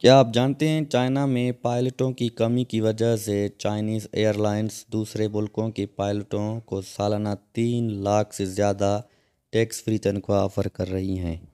क्या आप जानते हैं चाइना में पायलटों की कमी की वजह से चाइनीज़ एयरलाइंस दूसरे मुल्कों के पायलटों को सालाना तीन लाख से ज़्यादा टैक्स फ्री तनख्वाह ऑफर कर रही हैं